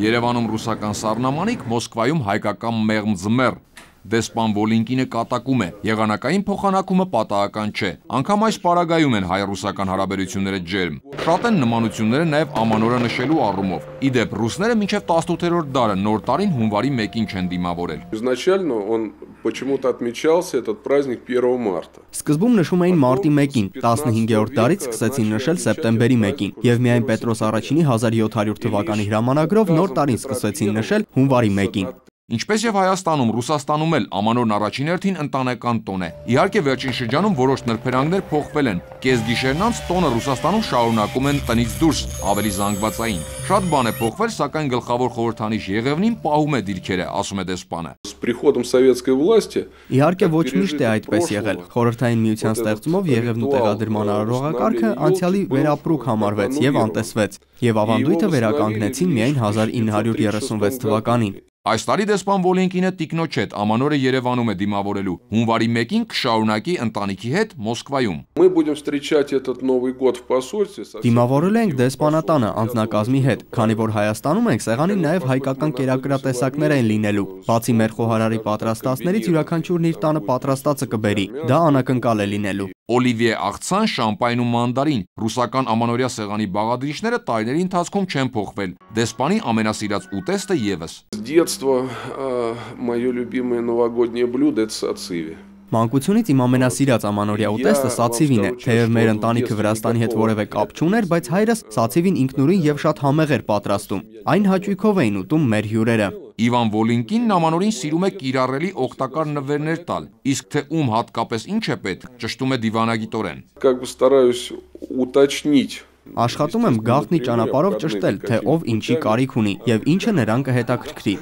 Երևանում ռուսական սառնամանիք, Մոսկվայում հայկական մեղմ ձմեռ։ Դեսպան Վոլինկինը կատակում է, եղանակային փոխանակումը պատահական չէ։ Անկամ այս պարագայում են հայ-ռուսական հարաբերությունները ջերմ։ Շատ են նմանությունները նաև ամանորը նշելու առումով։ Իդեպ ռուսները մինչև 18-րդ դարը նոր տարին հունվարի 1-ին չեն դիմավորել։ Изначально он Почему-то отмечался этот праздник 1 марта։ Սկզբում նշում էին մարտի 1-ին, 15-րդ տարից սկսեցին նշել սեպտեմբերի 1-ին, եւ միայն Պետրոս առաջինի 1700 թվականի հրամանագրով նոր տարին սկսեցին նշել հունվարի 1-ին։ Ինչպես եւ Հայաստանում, Ռուսաստանում էլ ամանորն առաջին հերթին ընտանեկան տոն է։ Իհարկե վերջին շրջանում որոշ նրբերանգներ փոխվել են։ Կես գիշերն անց տոնը Ռուսաստանում շարունակում են տնից դուրս, ավելի զանգվածային։ Շատ բան է փոխվել, սակայն գլխավոր խորհրդանիշ Եղևնին պահում է դիրքերը, ասում է դեսպանը։ С приходом советской власти Իհարկե ոչ միշտ է այդպես եղել։ Խորհրդային միության ստեղծումով Եղևնու տեղադրման արարողակարգը անցյալի վերապրուկ համարվեց եւ անտեսվեց, եւ ավանդույթը վերականգնեցին միայն 1936 թվականին։ Այս տարի դեսպան Վոլենկինը տիկնոջետ ամանորը Երևանում է դիմավորելու։ Հունվարի 1-ին կշարունակի ընտանիքի հետ Մոսկվայում։ Мы будем встречать этот Новый год в посольстве։ Դիմավորել ենք դեսպանատանը անձնակազմի հետ, քանի որ Հայաստանում ենք սեղանին նաև հայկական կերակրատեսակներ են լինելու։ Բացի մեր խոհարարի պատրաստածներից յուրաքանչյուրն իր տանը պատրաստածը կբերի։ Դա անակնկալ է լինելու։ Օլիվիե աղցան, շամպայն ու մանդարին ռուսական ամանորյա սեղանի բաղադրիչները տարիների ընթացքում չեն փոխվել։ Դեսպանի ամենասիրած ուտեստը եւս։ С детства моё любимое новогоднее блюдо это сациви։ Մանկությունից իմ ամենասիրած ամանորյա ուտեստը սացիվին է։ Թեև մեր ընտանիքը Վրաստանի հետ որևէ կապ չուներ, բայց հայրս սացիվին ինքնուրույն եւ շատ համեղ էր պատրաստում։ Այն հաճույքով էին ուտում մեր հյուրերը։ Իվան Վոլինկին նամանորին սիրում է կիրառելի օգտակար նվերներ տալ, իսկ թե ում հատկապես ինչ է պետք, ճշտում է դիվանագիտորեն։ Как бы стараюсь уточнить Աշխատում եմ գաղտնի ճանապարհով ճշտել, թե ով ինչի կարիք ունի եւ ինչը նրան կհետաքրքրի։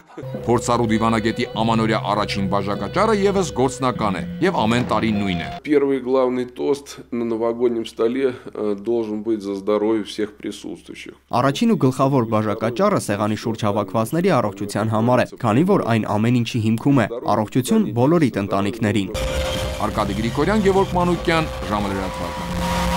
Փորձառու դիվանագետի ամանորյա առաջին բաժակաճառը եւս գործնական է եւ ամեն տարի նույնն է։ Первый главный тост на новогоднем столе э, должен быть за здоровье всех присутствующих։ Առաջին ու գլխավոր բաժակաճառը սեղանի շուրջ հավաքվածների առողջության համար է, քանի որ այն ամեն ինչի հիմքում է։ Առողջություն բոլորիդ ընտանիքներին։ Արկադի Գրիգորյան, Գևորգ Մանուկյան, ժամը լրատվական։